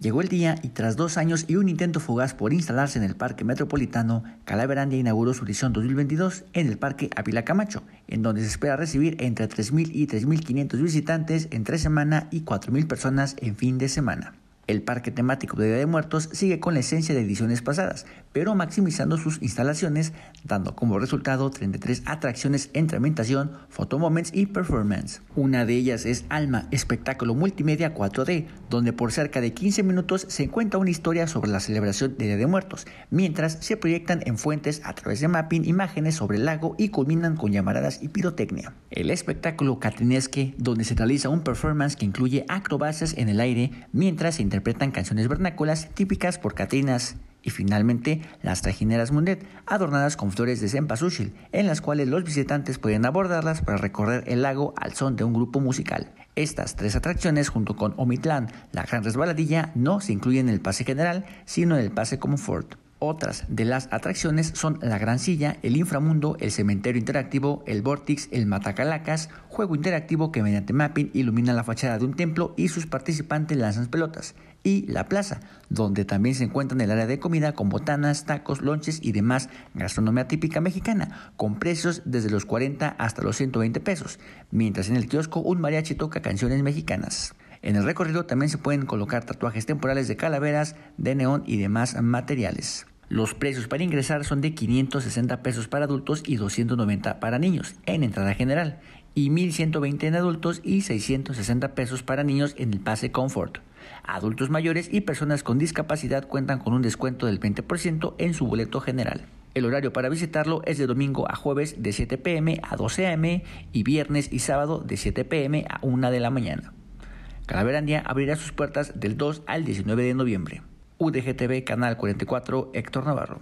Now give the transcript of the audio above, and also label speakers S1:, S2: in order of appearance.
S1: Llegó el día y tras dos años y un intento fugaz por instalarse en el Parque Metropolitano, Calaverandia inauguró su edición 2022 en el Parque Ávila Camacho, en donde se espera recibir entre 3.000 y 3.500 visitantes en tres semanas y 4.000 personas en fin de semana. El parque temático de Día de Muertos sigue con la esencia de ediciones pasadas, pero maximizando sus instalaciones, dando como resultado 33 atracciones entre tramitación, fotomoments y performance. Una de ellas es Alma, espectáculo multimedia 4D, donde por cerca de 15 minutos se cuenta una historia sobre la celebración de Día de Muertos, mientras se proyectan en fuentes a través de mapping imágenes sobre el lago y culminan con llamaradas y pirotecnia. El espectáculo Catinesque, donde se realiza un performance que incluye acrobacias en el aire mientras se interpretan canciones vernáculas típicas por catrinas y finalmente las trajineras mundet, adornadas con flores de cempasúchil, en las cuales los visitantes pueden abordarlas para recorrer el lago al son de un grupo musical. Estas tres atracciones, junto con Omitlán, la Gran Resbaladilla, no se incluyen en el pase general, sino en el pase Comfort. Otras de las atracciones son la Gran Silla, el Inframundo, el Cementerio Interactivo, el Vortex, el Matacalacas, juego interactivo que mediante mapping ilumina la fachada de un templo y sus participantes lanzan pelotas, y la plaza, donde también se encuentran el área de comida con botanas, tacos, lonches y demás gastronomía típica mexicana, con precios desde los 40 hasta los 120 pesos, mientras en el kiosco un mariachi toca canciones mexicanas. En el recorrido también se pueden colocar tatuajes temporales de calaveras, de neón y demás materiales. Los precios para ingresar son de 560 pesos para adultos y 290 para niños en entrada general y 1120 en adultos y 660 pesos para niños en el pase Comfort. Adultos mayores y personas con discapacidad cuentan con un descuento del 20% en su boleto general. El horario para visitarlo es de domingo a jueves de 7 pm a 12 am y viernes y sábado de 7 pm a 1 de la mañana. Calaverandia abrirá sus puertas del 2 al 19 de noviembre. UDGTV, Canal 44, Héctor Navarro.